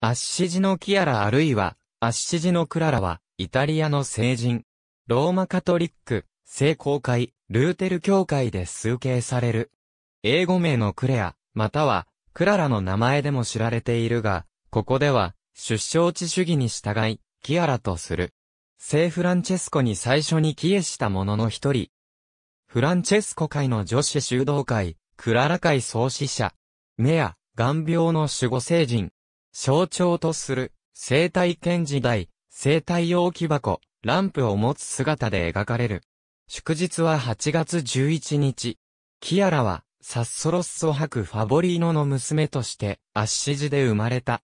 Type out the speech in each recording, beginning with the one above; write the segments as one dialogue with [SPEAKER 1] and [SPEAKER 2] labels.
[SPEAKER 1] アッシジのキアラあるいは、アッシジのクララは、イタリアの聖人。ローマカトリック、聖公会、ルーテル教会で崇敬される。英語名のクレア、または、クララの名前でも知られているが、ここでは、出生地主義に従い、キアラとする。聖フランチェスコに最初に帰依した者の一人。フランチェスコ会の女子修道会、クララ会創始者。メア、眼病の守護聖人、象徴とする、生体剣時代、生体容器箱、ランプを持つ姿で描かれる。祝日は8月11日。キアラは、サッソロッソ博ファボリーノの娘として、アッシジで生まれた。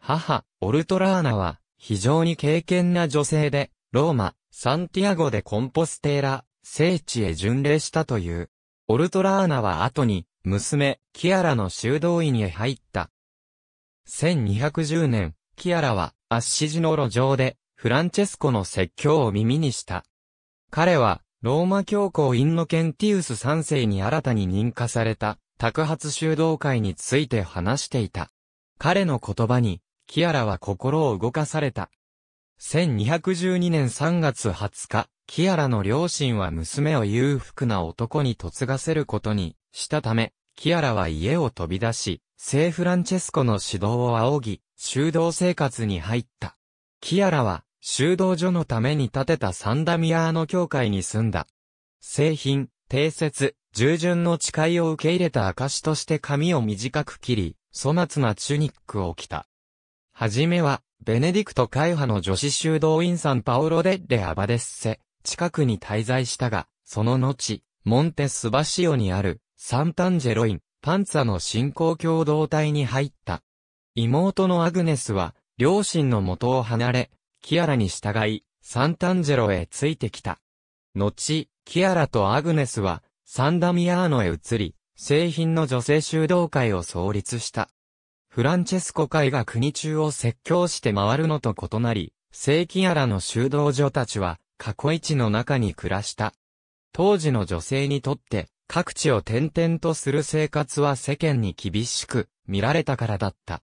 [SPEAKER 1] 母、オルトラーナは、非常に敬虔な女性で、ローマ、サンティアゴでコンポステーラ、聖地へ巡礼したという。オルトラーナは後に、娘、キアラの修道院へ入った。1210年、キアラは、アッシジの路上で、フランチェスコの説教を耳にした。彼は、ローマ教皇インノケンティウス3世に新たに認可された、托発修道会について話していた。彼の言葉に、キアラは心を動かされた。1212年3月20日、キアラの両親は娘を裕福な男に嫁がせることにしたため、キアラは家を飛び出し、聖フランチェスコの指導を仰ぎ、修道生活に入った。キアラは、修道所のために建てたサンダミアーノ教会に住んだ。製品、定説、従順の誓いを受け入れた証として髪を短く切り、粗末なチュニックを着た。はじめは、ベネディクト会派の女子修道院サンパオロデッレアバデッセ、近くに滞在したが、その後、モンテスバシオにある、サンタンジェロイン、パンツァの信仰共同体に入った。妹のアグネスは、両親の元を離れ、キアラに従い、サンタンジェロへついてきた。後、キアラとアグネスは、サンダミアーノへ移り、製品の女性修道会を創立した。フランチェスコ会が国中を説教して回るのと異なり、聖キアラの修道女たちは、過去一の中に暮らした。当時の女性にとって、各地を転々とする生活は世間に厳しく見られたからだった。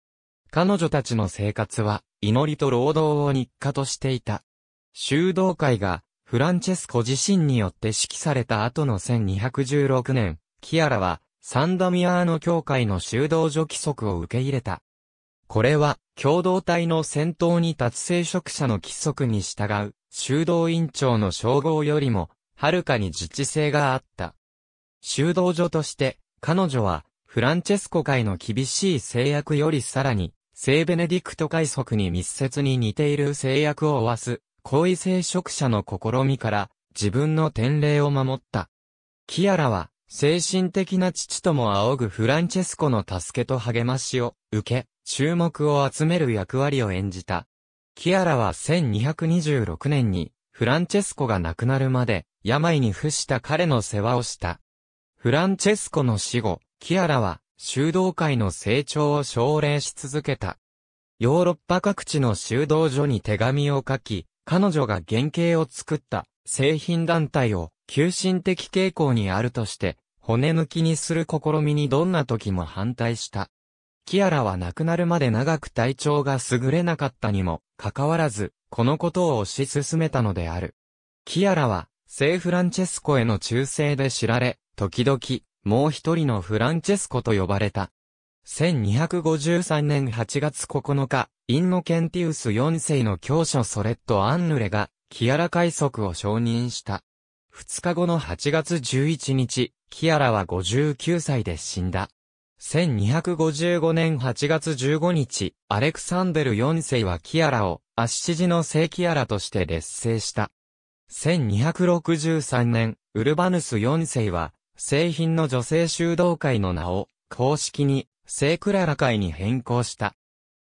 [SPEAKER 1] 彼女たちの生活は祈りと労働を日課としていた。修道会がフランチェスコ自身によって指揮された後の1216年、キアラはサンダミアーノ教会の修道所規則を受け入れた。これは共同体の先頭に立つ聖職者の規則に従う修道院長の称号よりもはるかに自治性があった。修道所として、彼女は、フランチェスコ会の厳しい制約よりさらに、聖ベネディクト会則に密接に似ている制約を負わす、好意聖職者の試みから、自分の典礼を守った。キアラは、精神的な父とも仰ぐフランチェスコの助けと励ましを受け、注目を集める役割を演じた。キアラは1226年に、フランチェスコが亡くなるまで、病に伏した彼の世話をした。フランチェスコの死後、キアラは修道会の成長を奨励し続けた。ヨーロッパ各地の修道所に手紙を書き、彼女が原型を作った製品団体を急進的傾向にあるとして、骨抜きにする試みにどんな時も反対した。キアラは亡くなるまで長く体調が優れなかったにもかかわらず、このことを推し進めたのである。キアラは、聖フランチェスコへの忠誠で知られ、時々、もう一人のフランチェスコと呼ばれた。1253年8月9日、インノケンティウス4世の教書ソレット・アンヌレが、キアラ海賊を承認した。2日後の8月11日、キアラは59歳で死んだ。1255年8月15日、アレクサンデル4世はキアラを、アッシジの聖キアラとして劣勢した。1263年、ウルバヌス4世は、製品の女性修道会の名を、公式に、聖クララ会に変更した。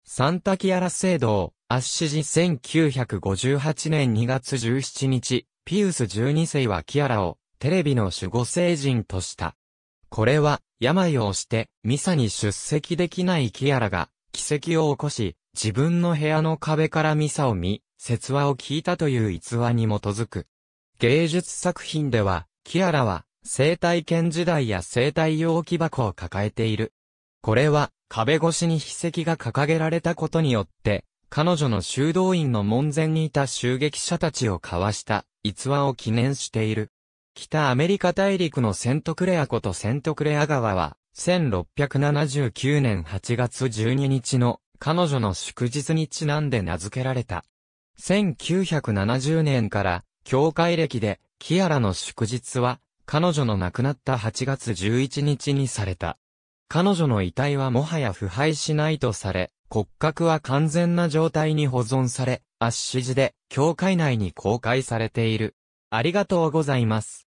[SPEAKER 1] サンタキアラ聖堂、アッシジ1958年2月17日、ピウス12世はキアラを、テレビの守護聖人とした。これは、病をして、ミサに出席できないキアラが、奇跡を起こし、自分の部屋の壁からミサを見、説話を聞いたという逸話に基づく。芸術作品では、キアラは、生体剣時代や生体容器箱を抱えている。これは、壁越しに筆跡が掲げられたことによって、彼女の修道院の門前にいた襲撃者たちを交わした逸話を記念している。北アメリカ大陸のセントクレア湖とセントクレア川は、1679年8月12日の彼女の祝日にちなんで名付けられた。1970年から、教会歴で、キアラの祝日は、彼女の亡くなった8月11日にされた。彼女の遺体はもはや腐敗しないとされ、骨格は完全な状態に保存され、圧死時で、教会内に公開されている。ありがとうございます。